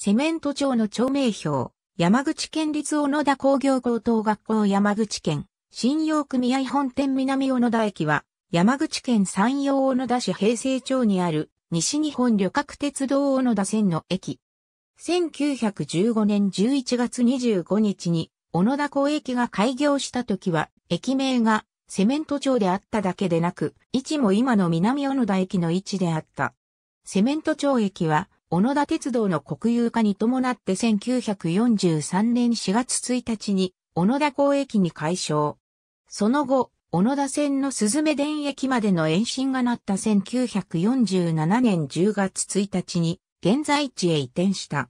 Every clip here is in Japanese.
セメント町の町名標、山口県立小野田工業高等学校山口県、信用組合本店南小野田駅は、山口県山陽小野田市平成町にある、西日本旅客鉄道小野田線の駅。1915年11月25日に、小野田港駅が開業した時は、駅名がセメント町であっただけでなく、位置も今の南小野田駅の位置であった。セメント町駅は、小野田鉄道の国有化に伴って1943年4月1日に小野田港駅に改称。その後、小野田線の鈴目電駅までの延伸がなった1947年10月1日に現在地へ移転した。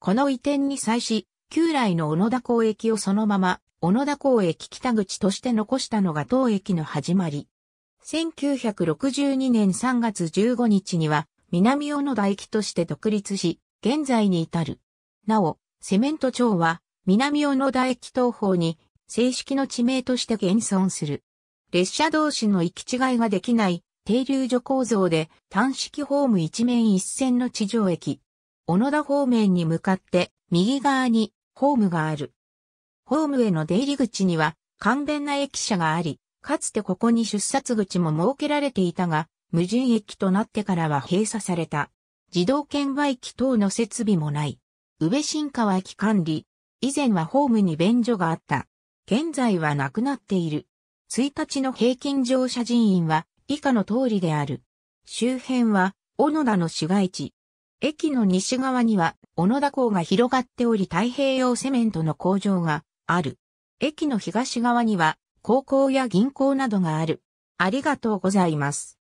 この移転に際し、旧来の小野田港駅をそのまま小野田港駅北口として残したのが当駅の始まり。1962年3月15日には、南尾の大駅として独立し、現在に至る。なお、セメント町は、南尾の大駅。東方に、正式の地名として現存する。列車同士の行き違いができない停留所構造で単式ホーム一面一線の地上駅。小野田方面に向かって右側にホームがある。ホームへの出入り口には簡便な駅舎があり、かつてここに出札口も設けられていたが、無人駅となってからは閉鎖された。自動券売機等の設備もない。宇部新川駅管理。以前はホームに便所があった。現在はなくなっている。1日の平均乗車人員は以下の通りである。周辺は小野田の市街地。駅の西側には小野田港が広がっており太平洋セメントの工場がある。駅の東側には高校や銀行などがある。ありがとうございます。